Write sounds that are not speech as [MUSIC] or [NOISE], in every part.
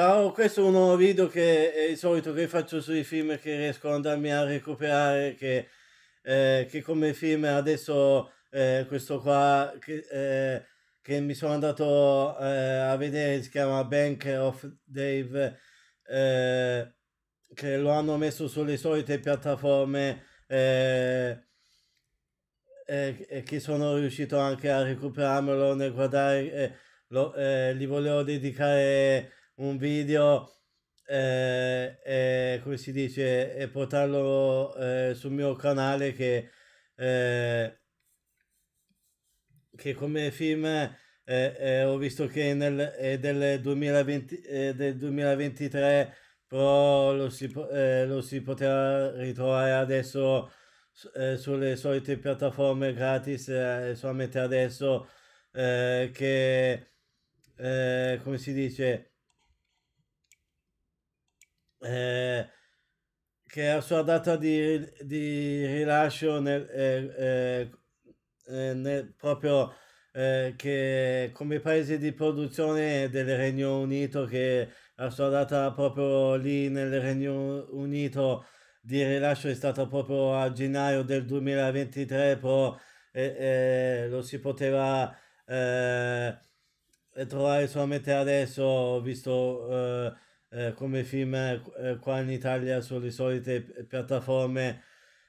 Ciao, questo è un nuovo video che è il solito che faccio sui film che riesco ad andarmi a recuperare, che, eh, che come film adesso eh, questo qua che, eh, che, mi sono andato eh, a vedere si chiama Bank of Dave, eh, che lo hanno messo sulle solite piattaforme eh, eh che sono riuscito anche a recuperarmelo nel guardare, lo, gli volevo dedicare un video eh, eh, come si dice e portarlo eh, sul mio canale che, eh, che come film eh, eh, ho visto che nel, è del, 2020, del 2023 però lo si, lo si poteva ritrovare adesso sulle solite piattaforme gratis solamente adesso che come si dice eh, che la sua data di, di rilascio nel, eh, eh, eh nel proprio eh, che come paese di produzione del Regno Unito che la sua data proprio lì nel Regno Unito di rilascio è stata proprio a gennaio del 2023 però eh, lo si poteva trovare solamente adesso visto eh, come film eh, qua in Italia sulle solite piattaforme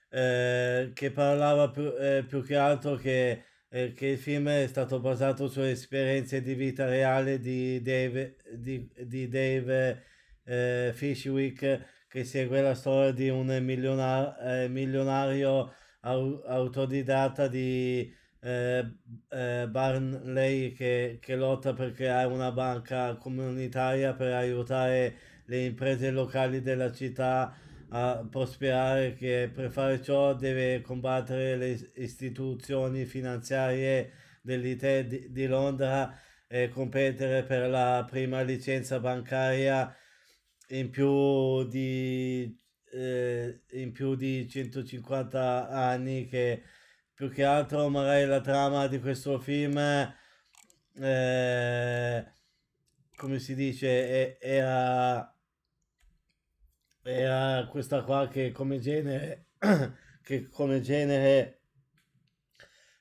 eh, che parlava più, eh, più, che altro che, eh, che, il film è stato basato sulle esperienze di vita reale di Dave, di, di Dave eh, Fishwick che segue la storia di un milionar, milionario autodidatta di eh, eh, Barnley che, che, lotta per creare una banca comunitaria per aiutare le imprese locali della città a prosperare, che per fare ciò deve combattere le istituzioni finanziarie dell'IT di, di Londra e competere per la prima licenza bancaria in più di, eh, in più di 150 anni che più che altro magari la trama di questo film eh, come si dice era era questa qua che come genere [CLEARS THROAT] che come genere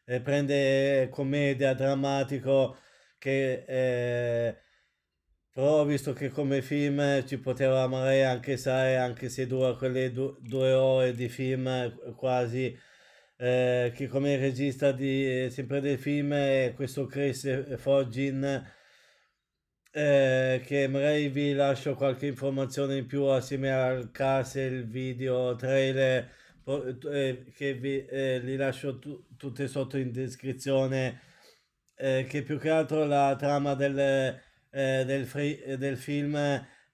eh, prende commedia drammatico che eh, però ho visto che come film ci poteva magari anche sai anche se dura quelle due, due ore di film eh, quasi eh, che come regista di, eh, sempre del film è eh, questo Chris Foggin eh, che magari vi lascio qualche informazione in più assieme al cast il video trailer che vi eh, li lascio tu, tutte sotto in descrizione che più che altro la trama del, del, free, del film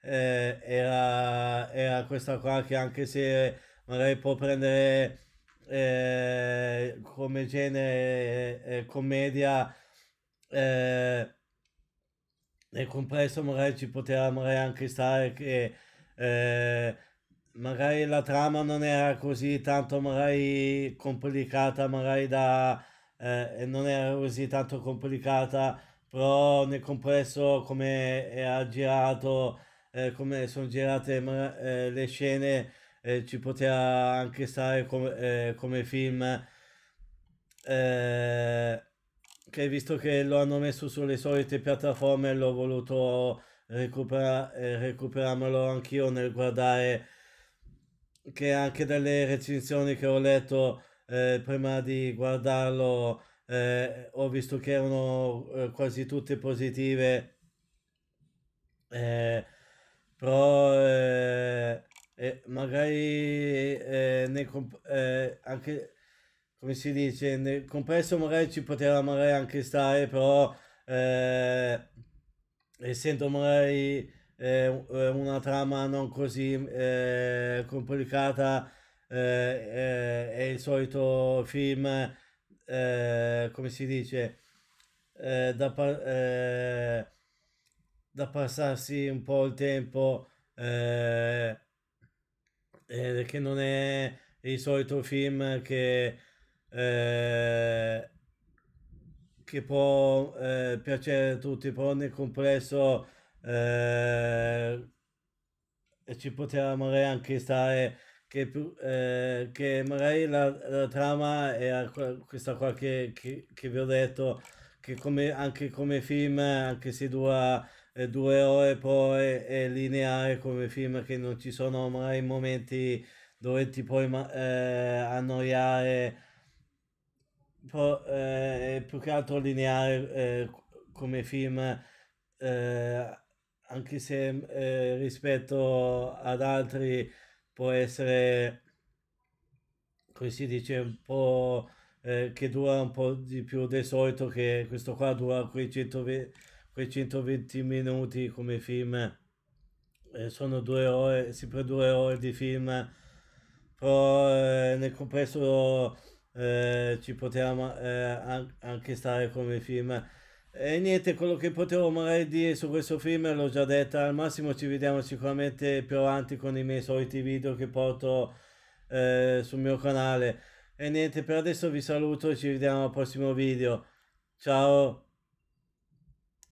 era, era questa qua che anche se magari può prendere eh, come genere eh, eh, commedia eh, nel complesso magari ci poteva magari anche stare che eh, magari la trama non era così tanto magari complicata magari da eh, non era così tanto complicata però nel complesso come è girato come sono girate le scene eh, ci poteva anche stare com- eh, come film eh, che visto che lo hanno messo sulle solite piattaforme l'ho voluto recupera- eh, recuperarmelo anch'io nel guardare che anche dalle recensioni che ho letto eh, prima di guardarlo eh, ho visto che erano quasi tutte positive però eh, magari eh, nel comp- eh, anche come si dice nel compresso magari ci poteva magari anche stare però eh, essendo magari eh, una trama non così eh, complicata è il solito film come si dice da, da passarsi un po' il tempo eh, eh, che non è il solito film che, eh, che può eh, piacere a tutti, però nel complesso eh, ci poteva magari anche stare che, eh, che magari la, la, trama è questa qua che, che, che vi ho detto, che come, anche come film, anche se dura due ore poi è lineare come film che non ci sono mai momenti dove ti puoi eh, annoiare pro, eh, più che altro lineare eh, come film eh, anche se eh, rispetto ad altri può essere come si dice un po' che dura un po' di più del solito che questo qua dura qui 120 quei 120 minuti come film eh, sono due ore, si per due ore di film, però eh, nel complesso eh, ci potevamo eh, anche stare come film. E niente, quello che potevo magari dire su questo film l'ho già detto al massimo ci vediamo sicuramente più avanti con i miei soliti video che porto eh, sul mio canale. E niente, per adesso vi saluto e ci vediamo al prossimo video. Ciao!